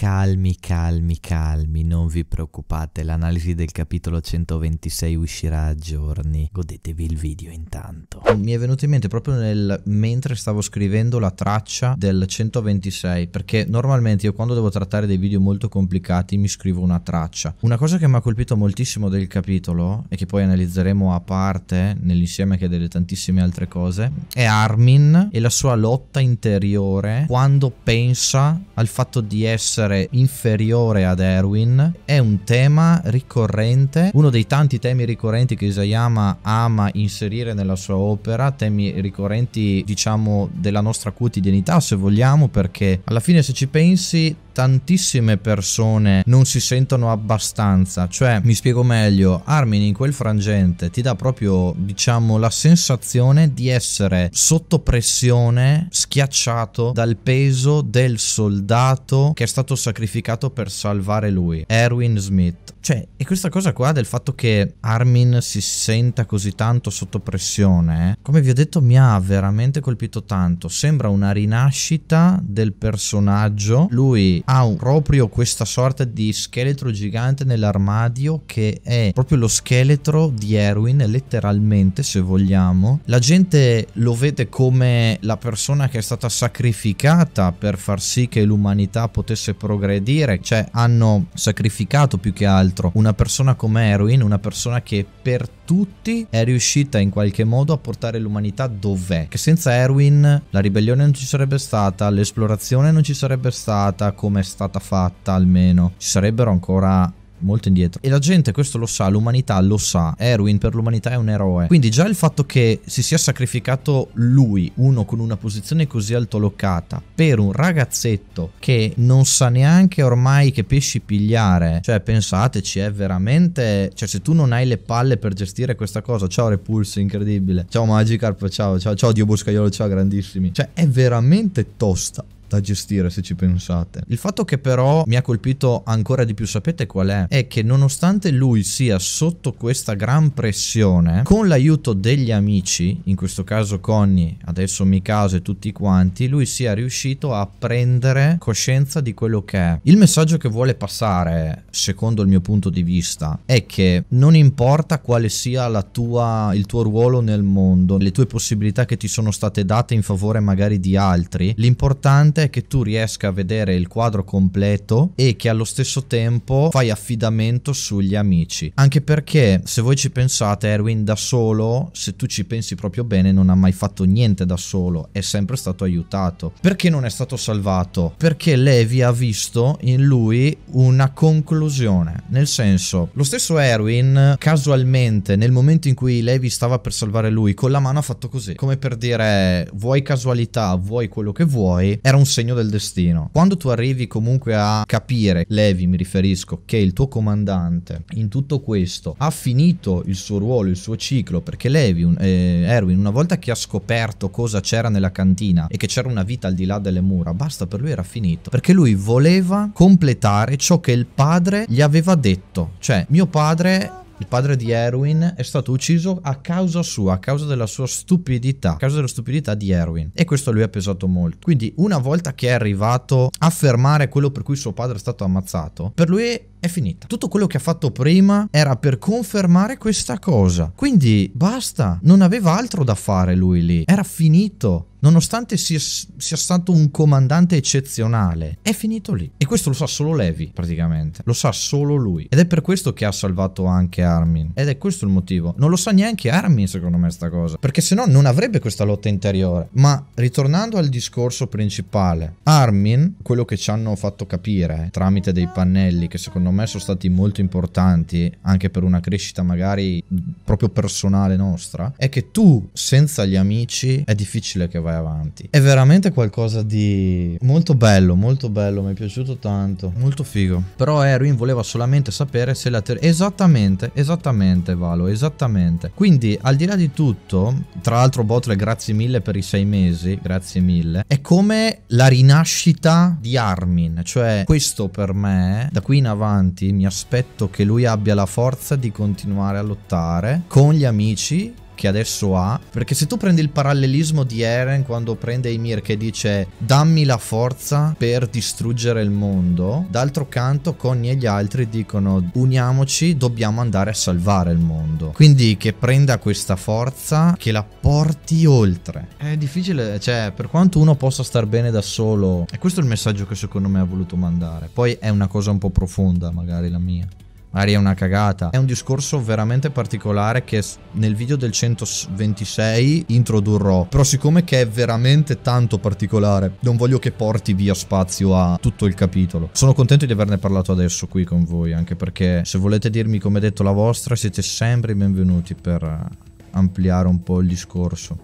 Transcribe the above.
Calmi, calmi, calmi, non vi preoccupate, l'analisi del capitolo 126 uscirà a giorni. Godetevi il video intanto. Mi è venuto in mente proprio nel, mentre stavo scrivendo la traccia del 126, perché normalmente io quando devo trattare dei video molto complicati mi scrivo una traccia. Una cosa che mi ha colpito moltissimo del capitolo, e che poi analizzeremo a parte nell'insieme che delle tantissime altre cose, è Armin e la sua lotta interiore quando pensa al fatto di essere essere inferiore ad Erwin è un tema ricorrente, uno dei tanti temi ricorrenti che Isayama ama inserire nella sua opera, temi ricorrenti diciamo della nostra quotidianità se vogliamo, perché alla fine se ci pensi tantissime persone non si sentono abbastanza, cioè mi spiego meglio, Armin in quel frangente ti dà proprio diciamo la sensazione di essere sotto pressione, schiacciato dal peso del soldato che è stato sacrificato per salvare lui, Erwin Smith. Cioè, e questa cosa qua del fatto che Armin si senta così tanto sotto pressione, eh, come vi ho detto, mi ha veramente colpito tanto. Sembra una rinascita del personaggio. Lui ha un, proprio questa sorta di scheletro gigante nell'armadio che è proprio lo scheletro di Erwin, letteralmente se vogliamo. La gente lo vede come la persona che è stata sacrificata per far sì che l'umanità potesse progredire, cioè hanno sacrificato più che altro una persona come Erwin, una persona che per tutti è riuscita in qualche modo a portare l'umanità dov'è, che senza Erwin la ribellione non ci sarebbe stata, l'esplorazione non ci sarebbe stata come come è stata fatta almeno, ci sarebbero ancora molto indietro. E la gente questo lo sa, l'umanità lo sa. Erwin per l'umanità è un eroe. Quindi già il fatto che si sia sacrificato lui, uno con una posizione così altolocata, per un ragazzetto che non sa neanche ormai che pesci pigliare. Cioè, pensateci, è veramente... Cioè, se tu non hai le palle per gestire questa cosa, ciao Repulse incredibile. Ciao Magikarp, ciao, ciao, ciao Dio Boscaiolo, ciao grandissimi. Cioè, è veramente tosta da gestire se ci pensate. Il fatto che però mi ha colpito ancora di più, sapete qual è? È che nonostante lui sia sotto questa gran pressione, con l'aiuto degli amici, in questo caso Connie, adesso Mikasa e tutti quanti, lui sia riuscito a prendere coscienza di quello che è. Il messaggio che vuole passare, secondo il mio punto di vista, è che non importa quale sia tua, il tuo ruolo nel mondo, le tue possibilità che ti sono state date in favore magari di altri, l'importante importante è che tu riesca a vedere il quadro completo e che allo stesso tempo fai affidamento sugli amici. Anche perché se voi ci pensate Erwin da solo, se tu ci pensi proprio bene, non ha mai fatto niente da solo, è sempre stato aiutato. Perché non è stato salvato? Perché Levi ha visto in lui una conclusione. Nel senso, lo stesso Erwin casualmente nel momento in cui Levi stava per salvare lui, con la mano ha fatto così, come per dire vuoi casualità, vuoi quello che vuoi, era un segno del destino. Quando tu arrivi comunque a capire, Levi mi riferisco, che il tuo comandante in tutto questo ha finito il suo ruolo, il suo ciclo, perché Levi, un, eh, Erwin, una volta che ha scoperto cosa c'era nella cantina e che c'era una vita al di là delle mura, basta per lui era finito, perché lui voleva completare ciò che il padre gli aveva detto, cioè mio padre il padre di Erwin, è stato ucciso a causa sua, a causa della sua stupidità, a causa della stupidità di Erwin. E questo lui ha pesato molto. Quindi una volta che è arrivato a fermare quello per cui suo padre è stato ammazzato, per lui è finita. Tutto quello che ha fatto prima era per confermare questa cosa. Quindi basta, non aveva altro da fare lui lì, era finito. Nonostante sia, sia, stato un comandante eccezionale, è finito lì. E questo lo sa solo Levi, praticamente. Lo sa solo lui. Ed è per questo che ha salvato anche Armin. Ed è questo il motivo. Non lo sa neanche Armin, secondo me, sta cosa. Perché se no non avrebbe questa lotta interiore. Ma ritornando al discorso principale, Armin, quello che ci hanno fatto capire eh, tramite dei pannelli, che secondo me me sono stati molto importanti anche per una crescita magari proprio personale nostra, è che tu senza gli amici è difficile che vai avanti. È veramente qualcosa di molto bello, molto bello, mi è piaciuto tanto, molto figo. Però eh, Erwin voleva solamente sapere se la teoria... Esattamente, esattamente Valo, esattamente. Quindi al di là di tutto, tra l'altro Botle grazie mille per i sei mesi, grazie mille, è come la rinascita di Armin, cioè questo per me da qui in avanti avanti mi aspetto che lui abbia la forza di continuare a lottare con gli amici che adesso ha. Perché se tu prendi il parallelismo di Eren quando prende Ymir che dice dammi la forza per distruggere il mondo, d'altro canto Connie e gli altri dicono uniamoci, dobbiamo andare a salvare il mondo. Quindi che prenda questa forza, che la porti oltre. È difficile, cioè per quanto uno possa star bene da solo, è questo il messaggio che secondo me ha voluto mandare. Poi è una cosa un po' profonda magari la mia magari è una cagata. È un discorso veramente particolare che nel video del 126 introdurrò, però siccome che è veramente tanto particolare, non voglio che porti via spazio a tutto il capitolo. Sono contento di averne parlato adesso qui con voi, anche perché se volete dirmi come detto la vostra, siete sempre i benvenuti per eh, ampliare un po' il discorso.